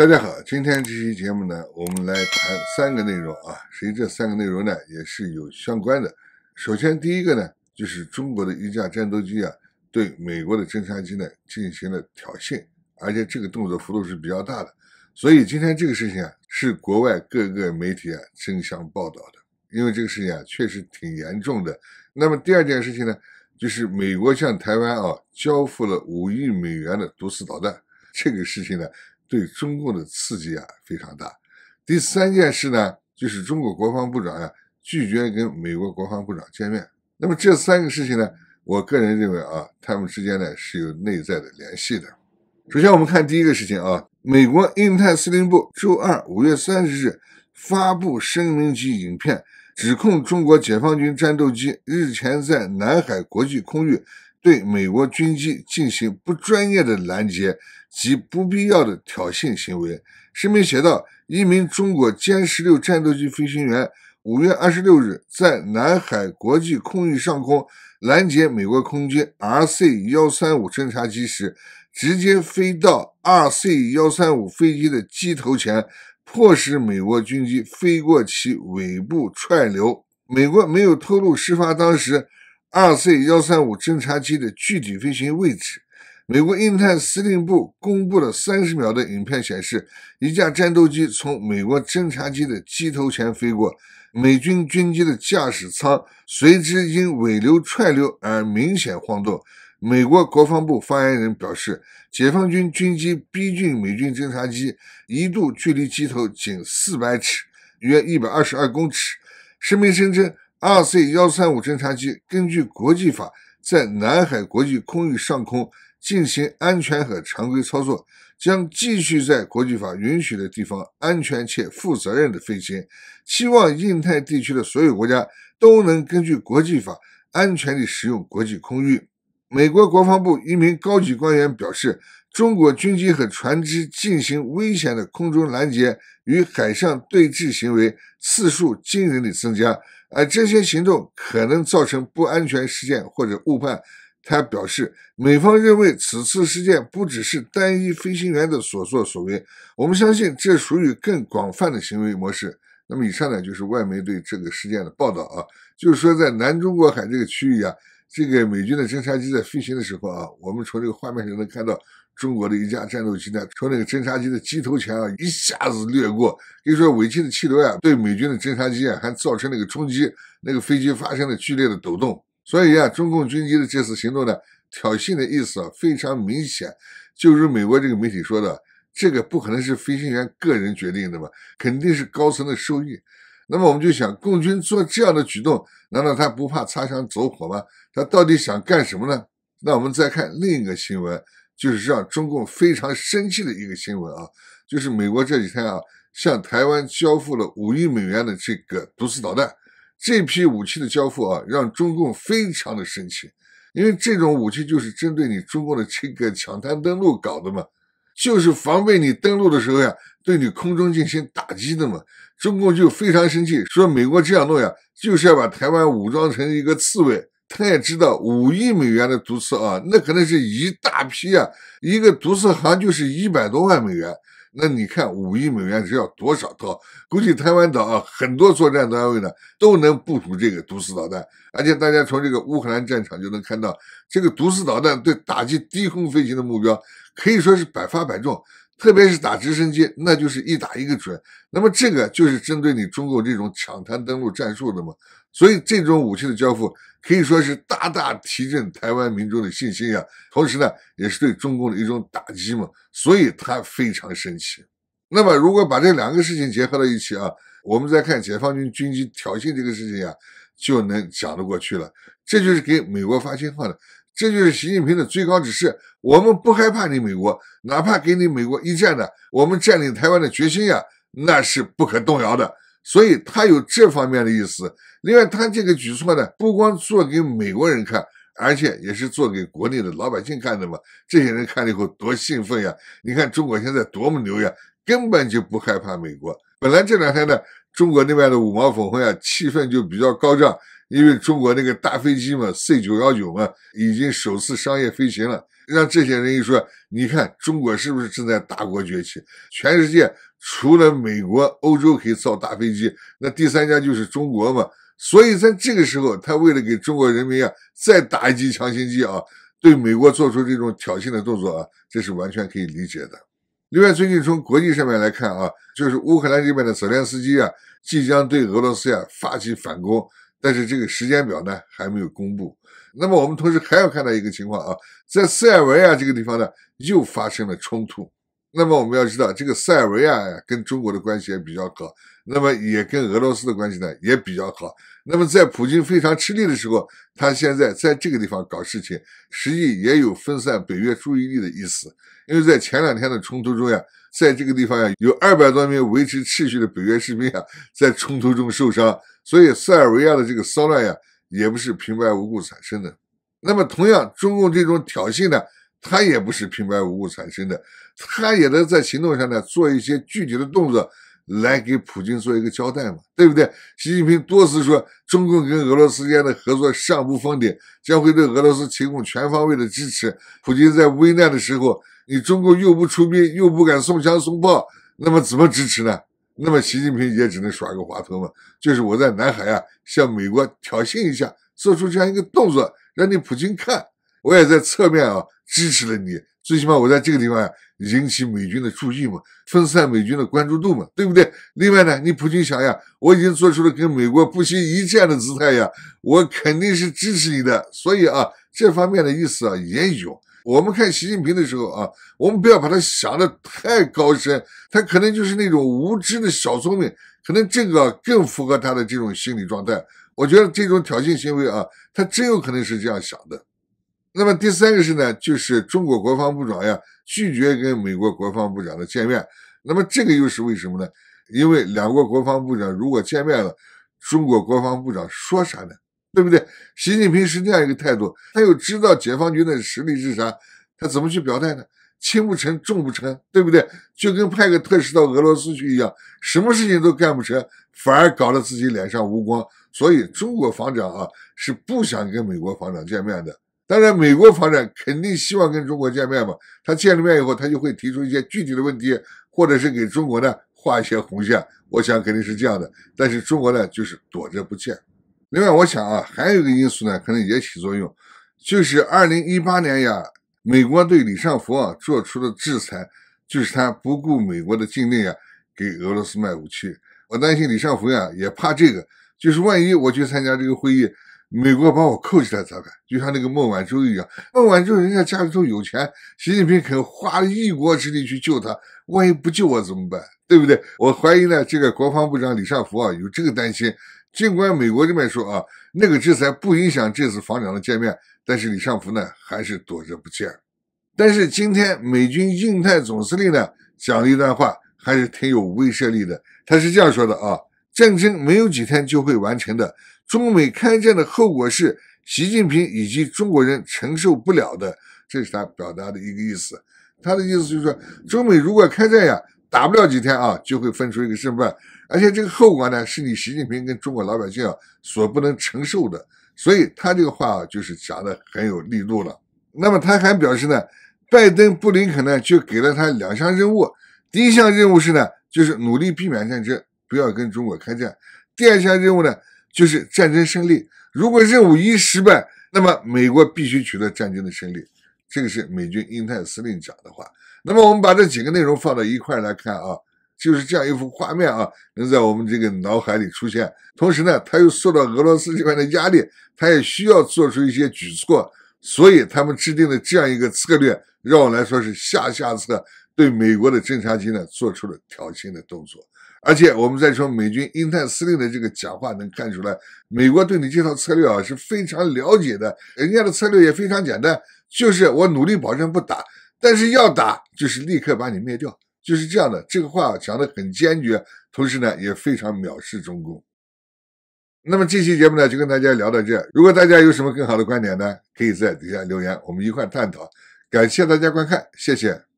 大家好，今天这期节目呢，我们来谈三个内容啊。实际这三个内容呢，也是有相关的。首先第一个呢，就是中国的一架战斗机啊，对美国的侦察机呢进行了挑衅，而且这个动作幅度是比较大的。所以今天这个事情啊，是国外各个媒体啊争相报道的，因为这个事情啊确实挺严重的。那么第二件事情呢，就是美国向台湾啊交付了五亿美元的毒刺导弹，这个事情呢。对中共的刺激啊非常大。第三件事呢，就是中国国防部长呀拒绝跟美国国防部长见面。那么这三个事情呢，我个人认为啊，他们之间呢是有内在的联系的。首先我们看第一个事情啊，美国印太司令部周二五月三十日发布声明及影片，指控中国解放军战斗机日前在南海国际空域。对美国军机进行不专业的拦截及不必要的挑衅行为。声明写道：一名中国歼十六战斗机飞行员五月二十六日在南海国际空域上空拦截美国空军 R C 幺三五侦察机时，直接飞到 R C 幺三五飞机的机头前，迫使美国军机飞过其尾部串流。美国没有透露事发当时。二 c 幺三五侦察机的具体飞行位置，美国印太司令部公布了三十秒的影片显示，一架战斗机从美国侦察机的机头前飞过，美军军机的驾驶舱随之因尾流串流而明显晃动。美国国防部发言人表示，解放军军机逼近美军侦察机，一度距离机头仅四百尺，约一百二十二公尺。声明声称。Rc 幺三五侦察机根据国际法，在南海国际空域上空进行安全和常规操作，将继续在国际法允许的地方安全且负责任地飞行。希望印太地区的所有国家都能根据国际法安全地使用国际空域。美国国防部一名高级官员表示，中国军机和船只进行危险的空中拦截与海上对峙行为次数惊人地增加。而这些行动可能造成不安全事件或者误判，他表示，美方认为此次事件不只是单一飞行员的所作所为，我们相信这属于更广泛的行为模式。那么以上呢就是外媒对这个事件的报道啊，就是说在南中国海这个区域啊，这个美军的侦察机在飞行的时候啊，我们从这个画面上能看到。中国的一架战斗机呢，从那个侦察机的机头前啊，一下子掠过，一说尾气的气流呀，对美军的侦察机啊，还造成那个冲击，那个飞机发生了剧烈的抖动。所以啊，中共军机的这次行动呢，挑衅的意思啊，非常明显。就是美国这个媒体说的，这个不可能是飞行员个人决定的嘛，肯定是高层的授意。那么我们就想，共军做这样的举动，难道他不怕擦枪走火吗？他到底想干什么呢？那我们再看另一个新闻。就是让中共非常生气的一个新闻啊，就是美国这几天啊向台湾交付了五亿美元的这个毒刺导弹，这批武器的交付啊让中共非常的生气，因为这种武器就是针对你中共的这个抢滩登陆搞的嘛，就是防备你登陆的时候呀对你空中进行打击的嘛，中共就非常生气，说美国这样弄呀，就是要把台湾武装成一个刺猬。他也知道五亿美元的毒刺啊，那可能是一大批啊，一个毒刺像就是一百多万美元，那你看五亿美元是要多少套？估计台湾岛啊，很多作战单位呢都能部署这个毒刺导弹，而且大家从这个乌克兰战场就能看到，这个毒刺导弹对打击低空飞行的目标。可以说是百发百中，特别是打直升机，那就是一打一个准。那么这个就是针对你中共这种抢滩登陆战术的嘛。所以这种武器的交付可以说是大大提振台湾民众的信心呀。同时呢，也是对中共的一种打击嘛。所以他非常生气。那么如果把这两个事情结合到一起啊，我们再看解放军军机挑衅这个事情呀，就能想得过去了。这就是给美国发信号的。这就是习近平的最高指示，我们不害怕你美国，哪怕给你美国一战呢，我们占领台湾的决心呀，那是不可动摇的。所以他有这方面的意思。另外，他这个举措呢，不光做给美国人看，而且也是做给国内的老百姓看的嘛。这些人看了以后多兴奋呀！你看中国现在多么牛呀，根本就不害怕美国。本来这两天呢，中国那边的五毛粉红呀，气氛就比较高涨。因为中国那个大飞机嘛，C 九幺九嘛，已经首次商业飞行了。让这些人一说，你看中国是不是正在大国崛起？全世界除了美国、欧洲可以造大飞机，那第三家就是中国嘛。所以在这个时候，他为了给中国人民啊再打一剂强心剂啊，对美国做出这种挑衅的动作啊，这是完全可以理解的。另外，最近从国际上面来看啊，就是乌克兰这边的泽连斯基啊，即将对俄罗斯啊发起反攻。但是这个时间表呢还没有公布。那么我们同时还要看到一个情况啊，在塞尔维亚这个地方呢又发生了冲突。那么我们要知道，这个塞尔维亚跟中国的关系也比较好，那么也跟俄罗斯的关系呢也比较好。那么在普京非常吃力的时候，他现在在这个地方搞事情，实际也有分散北约注意力的意思。因为在前两天的冲突中呀，在这个地方呀有二百多名维持秩序的北约士兵啊在冲突中受伤。所以塞尔维亚的这个骚乱呀，也不是平白无故产生的。那么同样，中共这种挑衅呢，它也不是平白无故产生的，它也能在行动上呢做一些具体的动作，来给普京做一个交代嘛，对不对？习近平多次说，中共跟俄罗斯间的合作尚不封顶，将会对俄罗斯提供全方位的支持。普京在危难的时候，你中共又不出兵，又不敢送枪送炮，那么怎么支持呢？那么习近平也只能耍个滑头嘛，就是我在南海啊向美国挑衅一下，做出这样一个动作，让你普京看，我也在侧面啊支持了你，最起码我在这个地方引起美军的注意嘛，分散美军的关注度嘛，对不对？另外呢，你普京想呀，我已经做出了跟美国不惜一战的姿态呀，我肯定是支持你的，所以啊，这方面的意思啊也有。我们看习近平的时候啊，我们不要把他想的太高深，他可能就是那种无知的小聪明，可能这个更符合他的这种心理状态。我觉得这种挑衅行为啊，他真有可能是这样想的。那么第三个是呢，就是中国国防部长呀拒绝跟美国国防部长的见面，那么这个又是为什么呢？因为两国国防部长如果见面了，中国国防部长说啥呢？对不对？习近平是那样一个态度，他又知道解放军的实力是啥，他怎么去表态呢？轻不成，重不成，对不对？就跟派个特使到俄罗斯去一样，什么事情都干不成，反而搞得自己脸上无光。所以中国防长啊，是不想跟美国防长见面的。当然，美国防长肯定希望跟中国见面嘛，他见了面以后，他就会提出一些具体的问题，或者是给中国呢画一些红线。我想肯定是这样的，但是中国呢，就是躲着不见。另外，我想啊，还有一个因素呢，可能也起作用，就是二零一八年呀，美国对李尚福啊做出了制裁，就是他不顾美国的禁令呀，给俄罗斯卖武器。我担心李尚福呀也怕这个，就是万一我去参加这个会议，美国把我扣起来咋办？就像那个孟晚舟一样，孟晚舟人家家里头有钱，习近平肯花一国之力去救他，万一不救我怎么办？对不对？我怀疑呢，这个国防部长李尚福啊有这个担心。尽管美国这边说啊，那个制裁不影响这次防长的见面，但是李尚福呢还是躲着不见。但是今天美军印太总司令呢讲了一段话，还是挺有威慑力的。他是这样说的啊：战争没有几天就会完成的。中美开战的后果是习近平以及中国人承受不了的。这是他表达的一个意思。他的意思就是说，中美如果开战呀，打不了几天啊，就会分出一个胜败。而且这个后果呢，是你习近平跟中国老百姓啊所不能承受的，所以他这个话啊就是讲的很有力度了。那么他还表示呢，拜登布林肯呢就给了他两项任务，第一项任务是呢，就是努力避免战争，不要跟中国开战；第二项任务呢，就是战争胜利。如果任务一失败，那么美国必须取得战争的胜利。这个是美军英太司令讲的话。那么我们把这几个内容放到一块来看啊。就是这样一幅画面啊，能在我们这个脑海里出现。同时呢，他又受到俄罗斯这边的压力，他也需要做出一些举措。所以他们制定了这样一个策略，让我来说是下下策，对美国的侦察机呢做出了挑衅的动作。而且我们再说美军英太司令的这个讲话，能看出来，美国对你这套策略啊是非常了解的。人家的策略也非常简单，就是我努力保证不打，但是要打就是立刻把你灭掉。就是这样的，这个话讲的很坚决，同时呢也非常藐视中共。那么这期节目呢就跟大家聊到这如果大家有什么更好的观点呢，可以在底下留言，我们一块探讨。感谢大家观看，谢谢。